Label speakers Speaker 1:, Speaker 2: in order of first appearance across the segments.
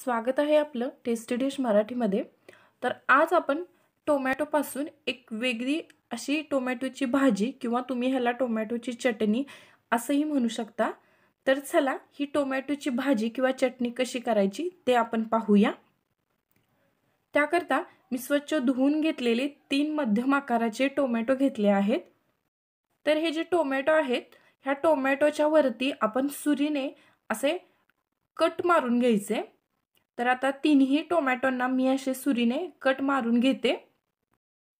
Speaker 1: स्वागत आहे आपलं टेस्टी डिश मराठीमध्ये तर आज आपण टोमॅटोपासून एक वेगळी अशी टोमॅटोची भाजी किंवा तुम्ही ह्याला टोमॅटोची चटणी असंही म्हणू शकता तर चला ही टोमॅटोची भाजी किंवा चटणी कशी करायची ते आपण पाहूया त्याकरता मी स्वच्छ धुवून घेतलेले तीन मध्यम आकाराचे टोमॅटो घेतले आहेत तर हे जे टोमॅटो आहेत ह्या टोमॅटोच्या वरती आपण सुरीने असे कट मारून घ्यायचे तर आता तिन्ही टोमॅटोंना मी असे सुरीने कट मारून घेते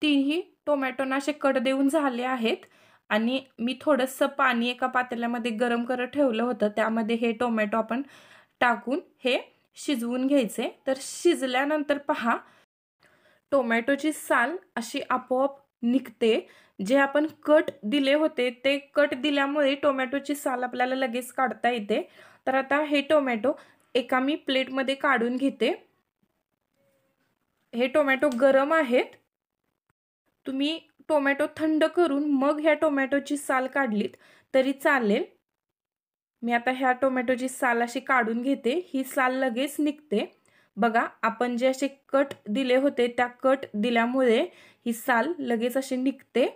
Speaker 1: तिन्ही टोमॅटोंना असे कट देऊन झाले आहेत आणि मी थोडंसं पाणी एका पातेल्यामध्ये गरम करत ठेवलं होतं त्यामध्ये हे टोमॅटो आपण टाकून हे शिजवून घ्यायचे तर शिजल्यानंतर पहा टोमॅटोची साल अशी आपोआप निघते जे आपण कट दिले होते ते कट दिल्यामुळे टोमॅटोची साल आपल्याला लगेच काढता येते तर आता हे टोमॅटो एका मी प्लेटमध्ये काढून घेते हे टोमॅटो गरम आहेत तुम्ही टोमॅटो थंड करून मग ह्या टोमॅटोची साल काढलीत तरी चालेल मी आता ह्या टोमॅटोची साल अशी काढून घेते ही साल लगेच निघते बघा आपण जे असे कट दिले होते त्या कट दिल्यामुळे ही साल लगेच अशी निघते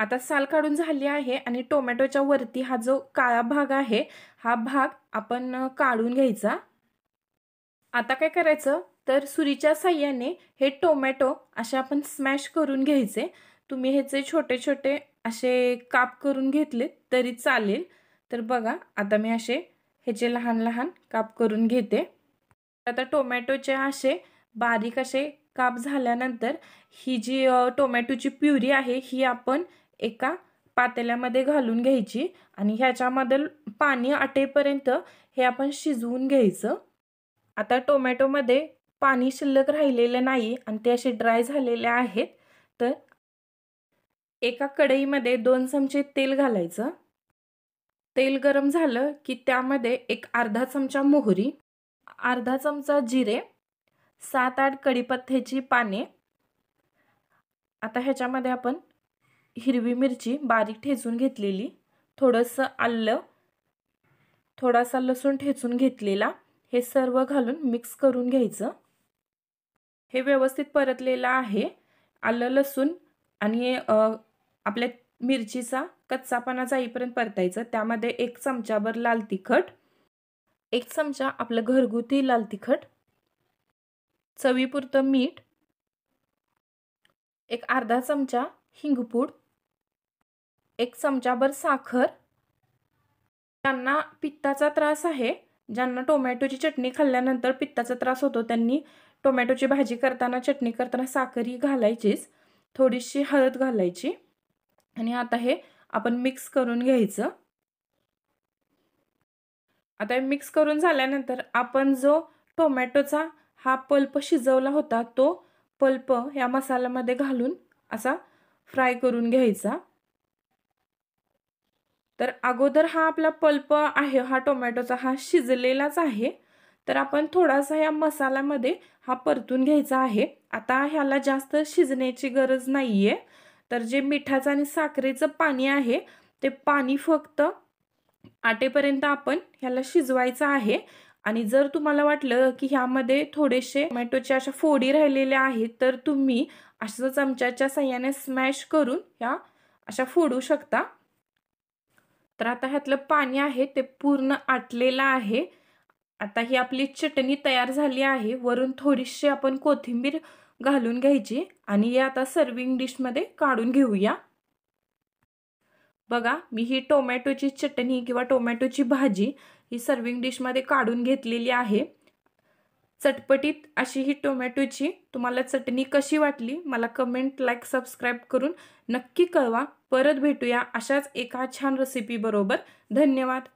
Speaker 1: आता साल काढून झाली आहे आणि टोमॅटोच्या वरती हा जो काळा भाग आहे हा भाग आपण काढून घ्यायचा आता काय करायचं तर सुरीच्या साह्याने हे टोमॅटो असे आपण स्मॅश करून घ्यायचे तुम्ही ह्याचे छोटे छोटे असे काप करून घेतले तरी चालेल तर बघा आता मी असे ह्याचे लहान लहान काप करून घेते आता टोमॅटोचे असे बारीक असे काप झाल्यानंतर ही जी टोमॅटोची प्युरी आहे ही आपण एका पातेल्यामध्ये घालून घ्यायची आणि ह्याच्यामध्ये पाणी आटेपर्यंत हे आपण शिजवून घ्यायचं आता टोमॅटोमध्ये पाणी शिल्लक राहिलेलं नाही आणि ते असे ड्राय झालेले आहेत तर एका कढईमध्ये दोन चमचे तेल घालायचं तेल गरम झालं की त्यामध्ये एक अर्धा चमचा मोहरी अर्धा चमचा जिरे सात आठ कढीपत्त्याची पाने आता ह्याच्यामध्ये आपण हिरवी मिरची बारीक ठेचून घेतलेली थोडंसं आलं थोडासा लसूण ठेचून घेतलेला हे सर्व घालून मिक्स करून घ्यायचं हे व्यवस्थित परतलेलं आहे आलं लसूण आणि आपल्या मिरचीचा कच्चापणा जाईपर्यंत परतायचं त्यामध्ये एक चमचाभर लाल तिखट एक चमचा आपलं घरगुती लाल तिखट चवीपुरतं मीठ एक अर्धा चमचा हिंगपूड एक चमचाभर साखर ज्यांना पित्ताचा त्रास आहे ज्यांना टोमॅटोची चटणी खाल्ल्यानंतर पित्ताचा त्रास होतो त्यांनी टोमॅटोची भाजी करताना चटणी करताना साखर ही घालायचीच थोडीशी हळद घालायची आणि आता हे आपण मिक्स करून घ्यायचं आता हे मिक्स करून झाल्यानंतर आपण जो टोमॅटोचा हा पल्प शिजवला होता तो पल्प या मसाल्यामध्ये घालून असा फ्राय करून घ्यायचा तर अगोदर हा आपला पल्प आहे हा टोमॅटोचा हा शिजलेलाच आहे तर आपण थोडासा या मसाल्यामध्ये हा परतून घ्यायचा आहे आता ह्याला जास्त शिजण्याची गरज नाही आहे तर जे मिठाचं आणि साखरेचं पाणी आहे ते पाणी फक्त आटेपर्यंत आपण ह्याला शिजवायचं आहे आणि जर तुम्हाला वाटलं की ह्यामध्ये थोडेसे टोमॅटोच्या अशा फोडी राहिलेल्या आहेत तर तुम्ही अशा चमच्याच्या सह्याने स्मॅश करून ह्या अशा फोडू शकता तर आता ह्यातलं पाणी आहे ते पूर्ण आटलेलं आहे आता ही आपली चटणी तयार झाली आहे वरून थोडीशी आपण कोथिंबीर घालून घ्यायची आणि हे आता सर्विंग डिशमध्ये काढून घेऊया बघा मी ही टोमॅटोची चटणी किंवा टोमॅटोची भाजी ही सर्विंग डिशमध्ये काढून घेतलेली आहे चटपटीत अशी ही टोमॅटोची तुम्हाला चटणी कशी वाटली मला कमेंट लाईक सबस्क्राईब करून नक्की कळवा परत भेटूया अशाच एका छान बरोबर धन्यवाद